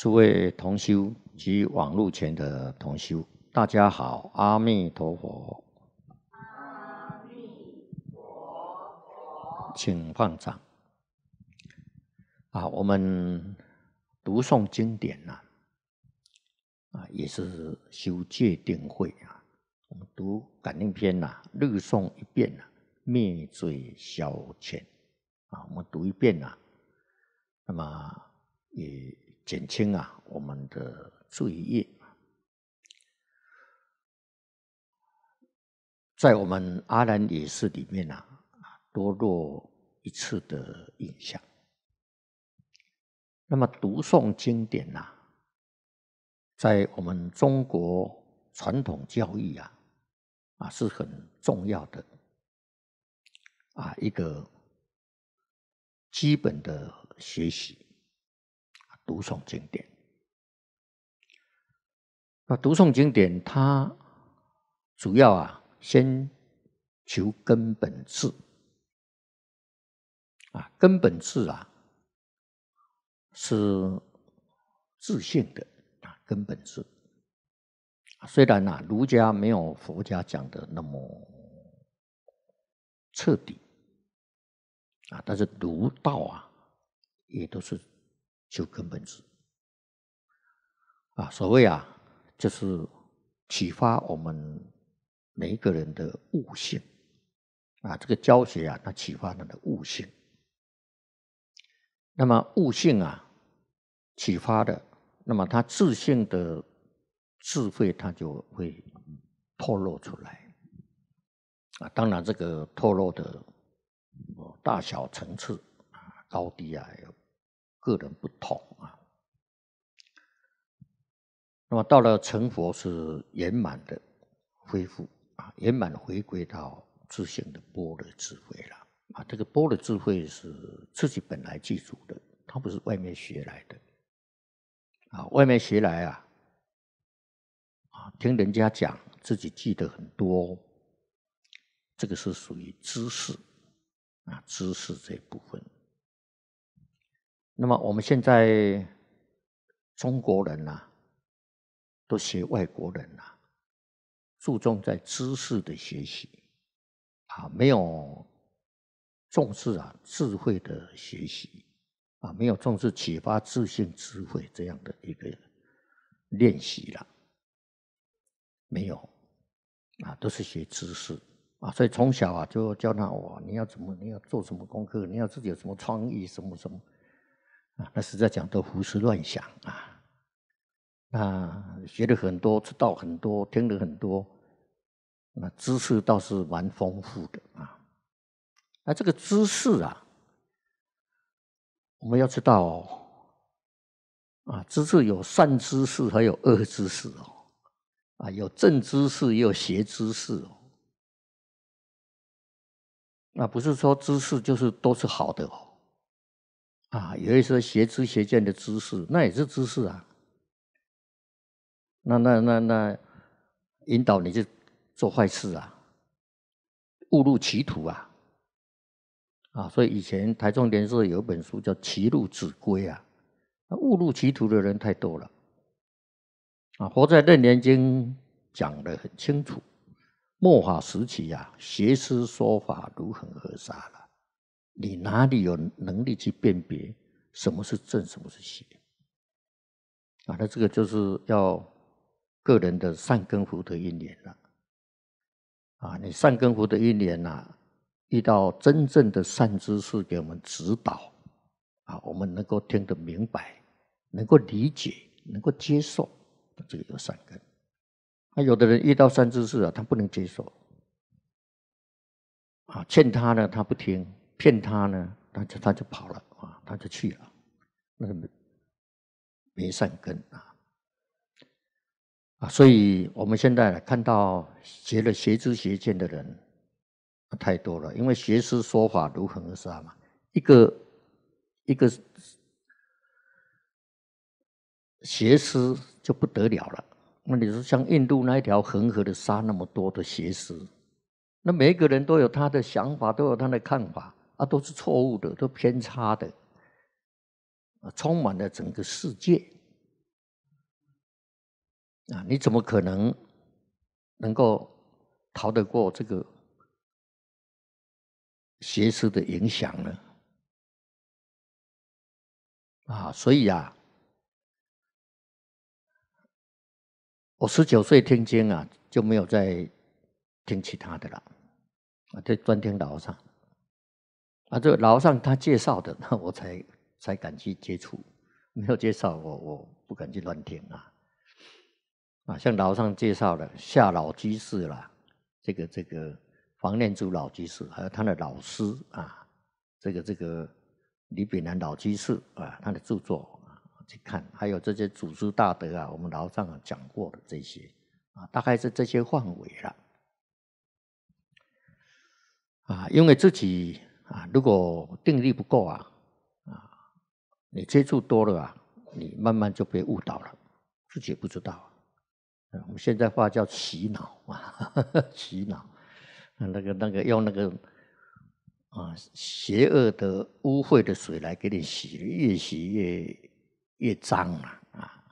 诸位同修及网络前的同修，大家好，阿弥陀佛，请放掌。啊，我们读诵经典呢，啊，也是修戒定慧啊。我们读感应篇啊，日诵一遍啊，灭罪消遣啊。我们读一遍啊，那么也。减轻啊，我们的罪业，在我们阿兰也是里面啊，多落一次的印象。那么读诵经典呐，在我们中国传统教育啊，啊是很重要的啊一个基本的学习。读诵经典啊，读诵经典，它主要啊，先求根本智啊，根本智啊，是自信的啊，根本智。虽然啊，儒家没有佛家讲的那么彻底啊，但是儒道啊，也都是。就根本是啊，所谓啊，就是启发我们每一个人的悟性啊。这个教学啊，它启发人的悟性。那么悟性啊，启发的，那么他自信的智慧，他就会透露出来啊。当然，这个透露的大小层次啊，高低啊，有。个人不同啊，那么到了成佛是圆满的恢复啊，圆满回归到自性的波的智慧了啊。这个波的智慧是自己本来记住的，它不是外面学来的啊。外面学来啊，啊，听人家讲，自己记得很多，这个是属于知识啊，知识这部分。那么我们现在中国人呐，都学外国人呐，注重在知识的学习，啊，没有重视啊智慧的学习，啊，没有重视启发自信智慧这样的一个练习了，没有，啊，都是学知识，啊，所以从小啊就教他我你要怎么你要做什么功课你要自己有什么创意什么什么。啊，那实在讲都胡思乱想啊！那学了很多，知道很多，听了很多，那知识倒是蛮丰富的啊。那这个知识啊，我们要知道，啊，知识有善知识还有恶知识哦，啊，有正知识也有邪知识哦。那不是说知识就是都是好的哦。啊，有一些学知学见的知识，那也是知识啊。那那那那，引导你去做坏事啊，误入歧途啊，啊！所以以前台中联社有一本书叫《歧路子规》啊，误入歧途的人太多了。啊，活在《楞严经》讲的很清楚，末法时期呀，邪师说法如恒河沙了。你哪里有能力去辨别什么是正，什么是邪？啊，那这个就是要个人的善根福德因缘了。啊，你善根福德因缘呐，遇到真正的善知识给我们指导，啊，我们能够听得明白，能够理解，能够接受，这个有善根。那有的人遇到善知识啊，他不能接受，啊，劝他呢，他不听。骗他呢，他就他就跑了啊，他就去了。那没善根啊啊，所以我们现在看到学了学知学见的人太多了，因为邪师说法如恒河沙嘛，一个一个邪师就不得了了。那你说像印度那一条恒河的沙那么多的邪师，那每一个人都有他的想法，都有他的看法。啊，都是错误的，都偏差的，啊，充满了整个世界，啊，你怎么可能能够逃得过这个邪思的影响呢？啊，所以啊，我十九岁听经啊，就没有再听其他的了，啊，就专听老上。啊，这老上他介绍的，那我才才敢去接触，没有介绍，我我不敢去乱听啊。啊，像老上介绍的，夏老居士啦，这个这个黄念珠老居士，还有他的老师啊，这个这个李炳南老居士啊，他的著作啊，去看，还有这些祖师大德啊，我们老上讲过的这些啊，大概是这些范围了。啊，因为自己。啊，如果定力不够啊，啊，你接触多了啊，你慢慢就被误导了，自己不知道。我们现在话叫洗脑啊，洗脑，那个那个用那个啊邪恶的污秽的水来给你洗，越洗越越脏啊啊。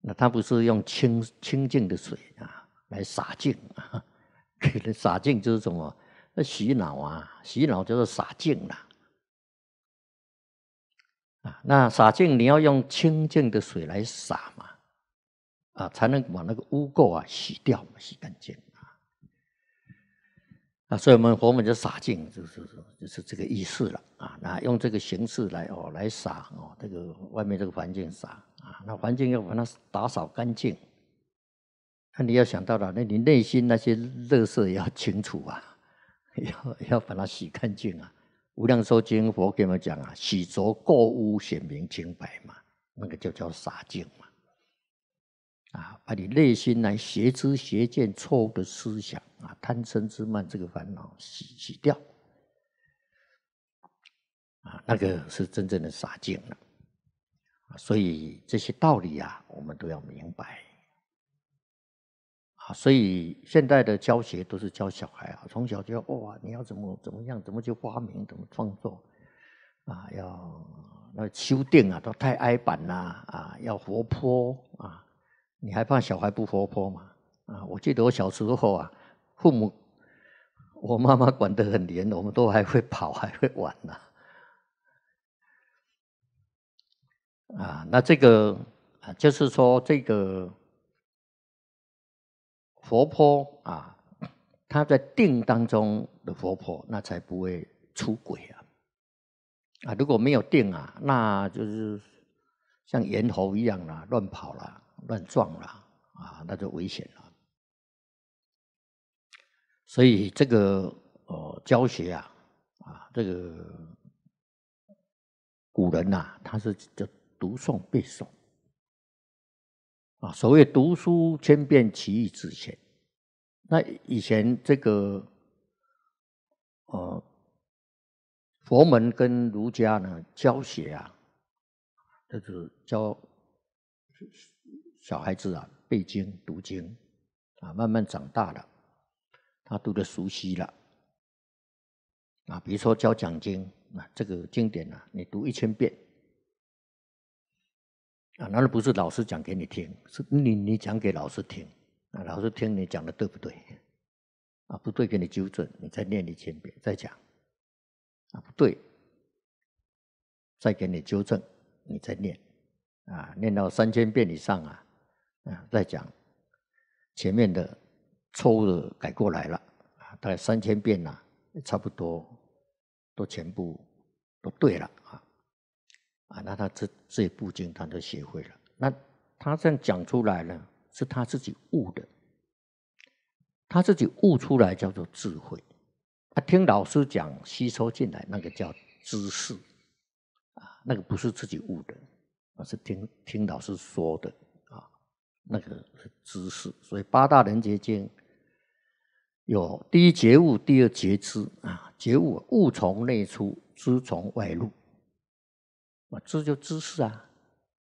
那他不是用清清净的水啊来洒净啊，给人洒净就是什么？那洗脑啊，洗脑就是洒净了啊。那洒净，你要用清净的水来洒嘛，啊，才能把那个污垢啊洗掉，洗干净啊。啊，所以我们佛门就洒净，就是就是这个意思了啊。那用这个形式来哦，来洒哦，这个外面这个环境洒啊，那环境要把它打扫干净。那你要想到了，那你内心那些乐色要清除啊。要要把它洗干净啊！无量寿经佛给我们讲啊，洗浊垢污，显明清白嘛，那个就叫洒净嘛。啊，把你内心来邪知邪见、错误的思想啊，贪嗔之慢这个烦恼洗洗掉。啊，那个是真正的洒净了。所以这些道理啊，我们都要明白。啊，所以现在的教学都是教小孩啊，从小就要哇，你要怎么怎么样，怎么去发明，怎么创作，啊，要要修订啊，都太挨板啦，啊，要活泼啊，你还怕小孩不活泼吗？啊，我记得我小时候啊，父母，我妈妈管得很严，我们都还会跑，还会玩呢。啊，那这个啊，就是说这个。活泼啊，他在定当中的活泼，那才不会出轨啊！啊，如果没有定啊，那就是像猿猴一样啦，乱跑了，乱撞了啊，那就危险了。所以这个呃教学啊，啊这个古人呐，他是叫读诵背诵。啊，所谓读书千遍，其义自见。那以前这个，呃，佛门跟儒家呢，教学啊，就是教小孩子啊背经、读经啊，慢慢长大了，他读的熟悉了啊，比如说教讲经啊，这个经典啊，你读一千遍。啊，那不是老师讲给你听，是你你讲给老师听，啊，老师听你讲的对不对？啊，不对，给你纠正，你再念一千遍，再讲，啊，不对，再给你纠正，你再念，啊，念到三千遍以上啊，啊，再讲，前面的错误的改过来了，啊，大概三千遍呐，差不多都全部都对了啊。啊，那他这这一部经，他都学会了。那他这样讲出来呢，是他自己悟的，他自己悟出来叫做智慧。他听老师讲，吸收进来那个叫知识，啊，那个不是自己悟的，而是听听老师说的啊，那个知识。所以八大人觉经有第一觉悟，第二觉知啊，觉悟悟从内出，知从外入。知就知识啊，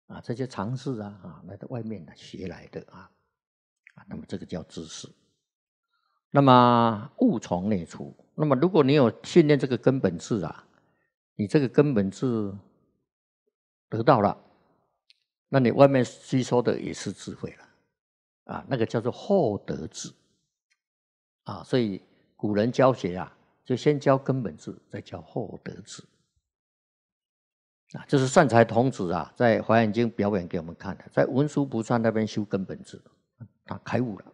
啊，这些常识啊，啊，来到外面的学来的啊，啊，那么这个叫知识。那么物从内出，那么如果你有训练这个根本智啊，你这个根本智得到了，那你外面吸收的也是智慧了，啊，那个叫做厚德智，啊，所以古人教学啊，就先教根本智，再教厚德智。啊，这是善财童子啊，在华严经表演给我们看的，在文殊菩萨那边修根本智，他开悟了。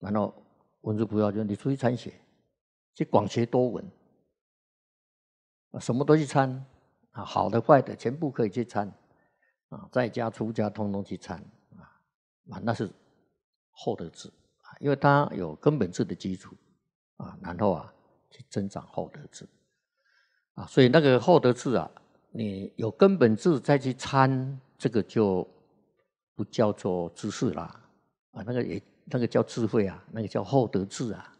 然后文殊菩萨就你出去参学，去广学多闻什么都去参啊，好的坏的全部可以去参啊，在家出家通通去参啊，啊，那是厚德智啊，因为他有根本智的基础啊，然后啊去增长厚德智啊，所以那个厚德智啊。你有根本智再去参，这个就不叫做知识啦，啊，那个也那个叫智慧啊，那个叫厚德智啊，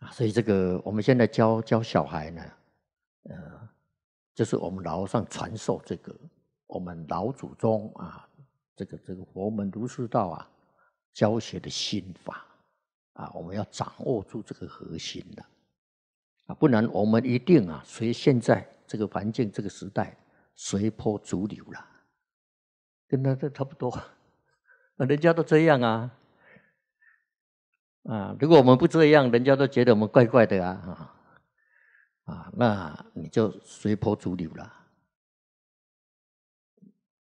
啊，所以这个我们现在教教小孩呢，呃，就是我们老上传授这个我们老祖宗啊，这个这个佛门儒释道啊，教学的心法啊，我们要掌握住这个核心的，啊，不然我们一定啊，所以现在。这个环境，这个时代，随波逐流了，跟他这差不多。那人家都这样啊，啊，如果我们不这样，人家都觉得我们怪怪的啊，啊，那你就随波逐流了。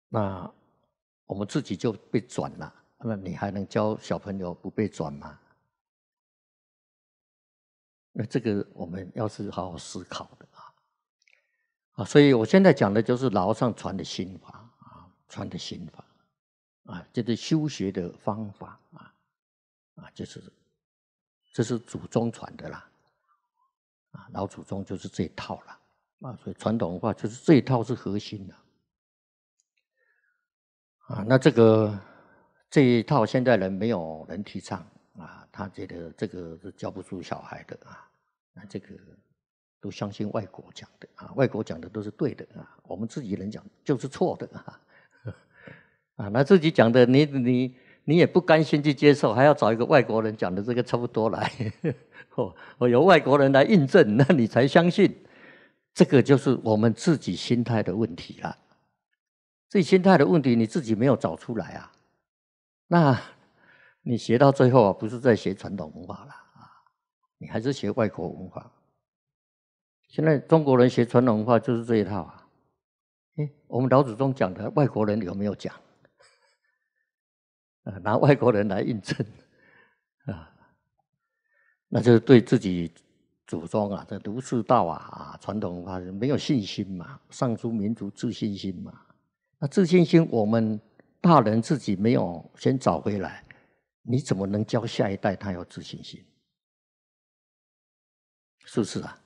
那我们自己就被转了，那你还能教小朋友不被转吗？那这个我们要是好好思考的。啊，所以我现在讲的就是老上传的心法啊，传的心法，啊，这是修学的方法啊，啊，就是，这是祖宗传的啦，啊，老祖宗就是这一套了，啊，所以传统文化就是这一套是核心的，啊，那这个这一套现代人没有人提倡啊，他觉得这个是教不出小孩的啊，那这个。都相信外国讲的啊，外国讲的都是对的啊，我们自己人讲就是错的啊，啊，那自己讲的你你你也不甘心去接受，还要找一个外国人讲的这个差不多来，哦，由外国人来印证，那你才相信，这个就是我们自己心态的问题了，自己心态的问题你自己没有找出来啊，那，你学到最后啊，不是在学传统文化了啊，你还是学外国文化。现在中国人学传统文化就是这一套啊！哎，我们老祖宗讲的，外国人有没有讲？拿外国人来印证，啊，那就是对自己祖宗啊、这儒释道啊、啊传统文化是没有信心嘛，丧失民族自信心嘛。那自信心，我们大人自己没有先找回来，你怎么能教下一代他有自信心？是不是啊？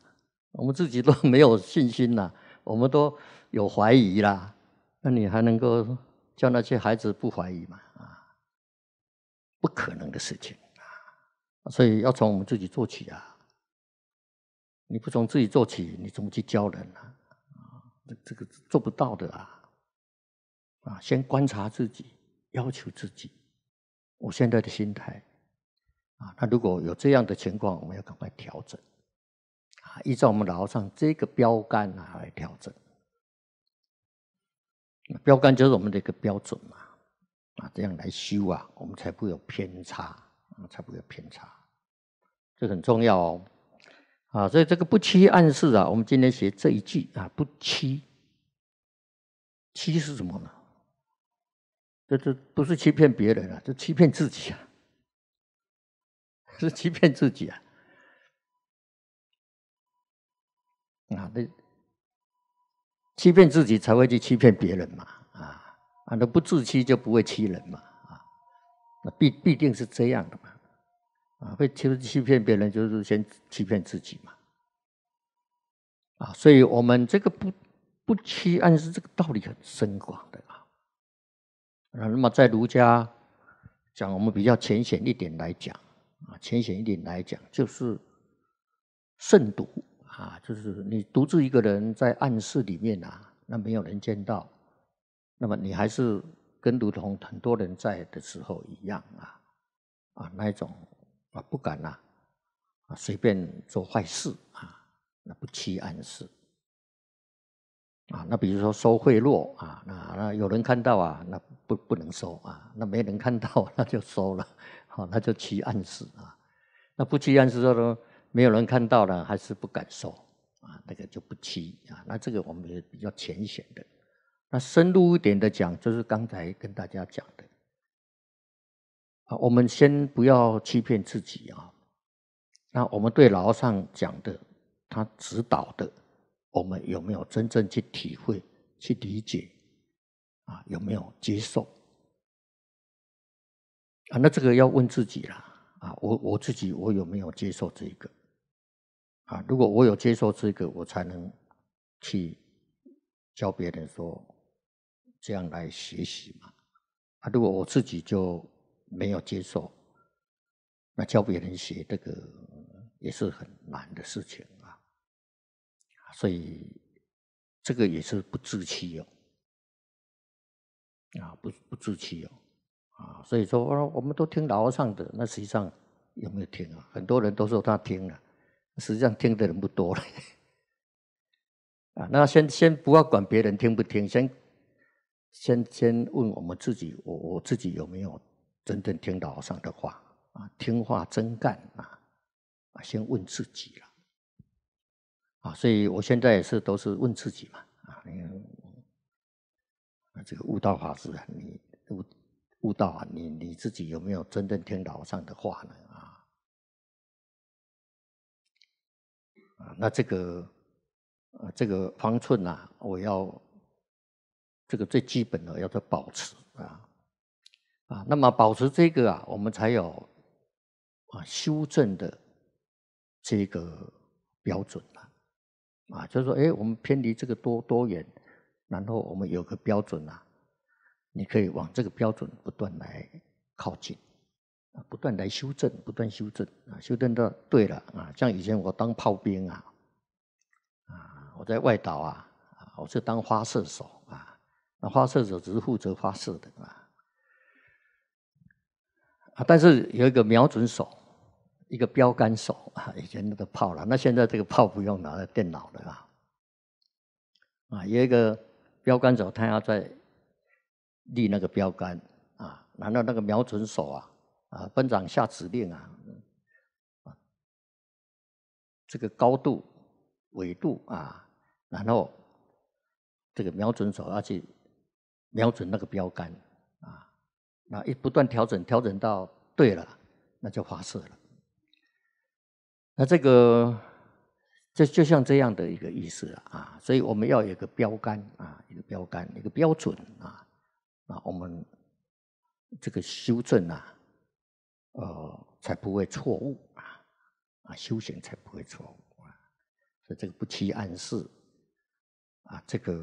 我们自己都没有信心了，我们都有怀疑啦，那你还能够叫那些孩子不怀疑吗？啊，不可能的事情啊！所以要从我们自己做起啊！你不从自己做起，你怎么去教人呢？啊，这这个做不到的啊！啊，先观察自己，要求自己，我现在的心态啊，那如果有这样的情况，我们要赶快调整。依照我们楼上这个标杆啊来调整，标杆就是我们的一个标准嘛，啊这样来修啊，我们才不会有偏差啊，才不会有偏差，这很重要哦。啊，所以这个不欺暗示啊，我们今天学这一句啊，不欺，欺是什么呢？这这不是欺骗别人啊，这欺骗自己啊，是欺骗自己啊。啊，那欺骗自己才会去欺骗别人嘛，啊啊，那不自欺就不会欺人嘛，啊，那必必定是这样的嘛，啊，会欺欺骗别人就是先欺骗自己嘛，啊，所以我们这个不不欺，暗示这个道理很深广的啊，啊，那么在儒家讲，我们比较浅显一点来讲，啊，浅显一点来讲就是慎独。啊，就是你独自一个人在暗室里面啊，那没有人见到，那么你还是跟如同很多人在的时候一样啊，啊那一种啊不敢呐啊随便做坏事啊，那不欺暗室啊。那比如说收贿赂啊，那那有人看到啊，那不不能收啊，那没人看到 那就收了，好那就欺暗室啊。那不欺暗室之呢？没有人看到了，还是不敢说啊，那个就不提啊。那这个我们也比较浅显的。那深入一点的讲，就是刚才跟大家讲的啊，我们先不要欺骗自己啊。那我们对老上讲的，他指导的，我们有没有真正去体会、去理解啊？有没有接受啊？那这个要问自己啦。啊，我我自己我有没有接受这个？啊，如果我有接受这个，我才能去教别人说这样来学习嘛。啊，如果我自己就没有接受，那教别人学这个也是很难的事情啊。所以这个也是不自欺哟，啊，不不自欺哟，啊，所以说，我说我们都听老和尚的，那实际上有没有听啊？很多人都说他听了。实际上听的人不多了，啊，那先先不要管别人听不听，先先先问我们自己，我我自己有没有真正听道上的话啊？听话真干啊啊！先问自己了，啊，所以我现在也是都是问自己嘛，啊，你个这个悟道法师啊，你悟悟道啊，你你自己有没有真正听道上的话呢？那这个，呃，这个方寸啊，我要这个最基本的要得保持啊，啊，那么保持这个啊，我们才有啊修正的这个标准啊啊，就是说，哎，我们偏离这个多多远，然后我们有个标准啊，你可以往这个标准不断来靠近，啊，不断来修正，不断修正，啊，修正到对了啊，像以前我当炮兵啊。我在外岛啊，啊，我是当花射手啊，那花射手只是负责发射的啊，啊，但是有一个瞄准手，一个标杆手啊，以前那个炮了，那现在这个炮不用拿了，电脑了啊，啊，有一个标杆手，他要在立那个标杆啊，然后那个瞄准手啊，啊，班长下指令啊，啊，这个高度、纬度啊。然后，这个瞄准手要去瞄准那个标杆啊，那一不断调整，调整到对了，那就发射了。那这个就就像这样的一个意思啊，所以我们要有一个标杆啊，一个标杆，一个标准啊啊，我们这个修正啊，呃，才不会错误啊啊，修行才不会错误啊，所以这个不欺暗示。啊，这个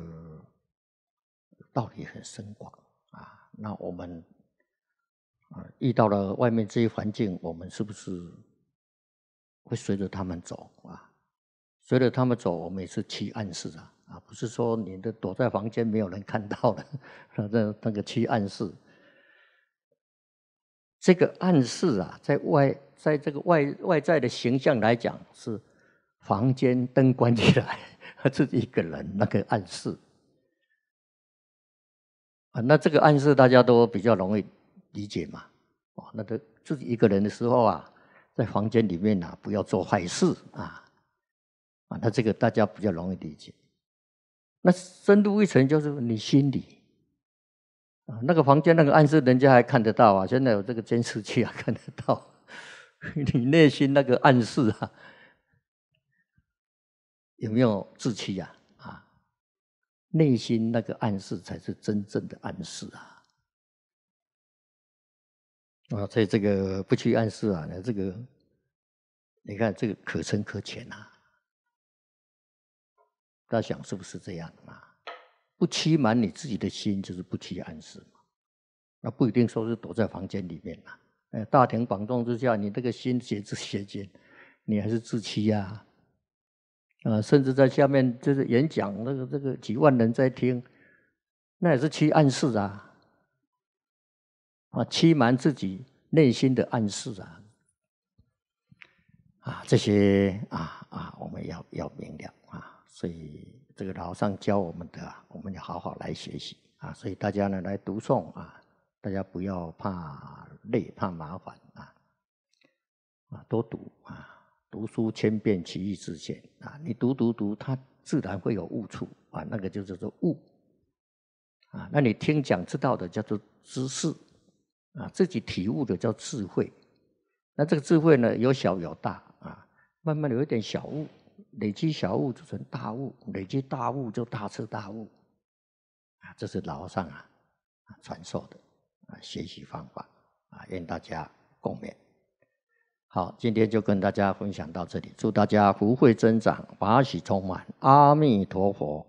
道理很深广啊。那我们啊，遇到了外面这些环境，我们是不是会随着他们走啊？随着他们走，我们也是去暗示啊。啊，不是说你的躲在房间没有人看到的，那那个去暗示。这个暗示啊，在外，在这个外外在的形象来讲，是房间灯关起来。他 自己一个人那个暗示啊，那这个暗示大家都比较容易理解嘛。哦，那个自己一个人的时候啊，在房间里面啊，不要做坏事啊。啊，那这个大家比较容易理解。那深入一层就是你心里啊，那个房间那个暗示人家还看得到啊，现在有这个监视器啊，看得到 你内心那个暗示啊。有没有自欺呀？啊，内心那个暗示才是真正的暗示啊！啊，在这个不去暗示啊，那这个，你看这个可深可浅呐。大家想是不是这样啊？不欺瞒你自己的心，就是不去暗示嘛。那不一定说是躲在房间里面呐、大庭广众之下，你这个心邪之邪见，你还是自欺呀。啊，甚至在下面就是演讲，那个这个几万人在听，那也是欺暗示啊，啊，欺瞒自己内心的暗示啊，啊，这些啊啊，我们要要明了啊，所以这个老上教我们的，我们要好好来学习啊，所以大家呢来读诵啊，大家不要怕累，怕麻烦啊，啊，多读啊，读书千遍，其义自见。啊，你读读读，它自然会有悟处，啊，那个就叫做悟，啊，那你听讲知道的叫做知识，啊，自己体悟的叫智慧，那这个智慧呢，有小有大，啊，慢慢有一点小悟，累积小悟组成大悟，累积大悟就大彻大悟，啊，这是老上啊，传授的啊学习方法，啊，愿大家共勉。好，今天就跟大家分享到这里。祝大家福慧增长，法喜充满。阿弥陀佛。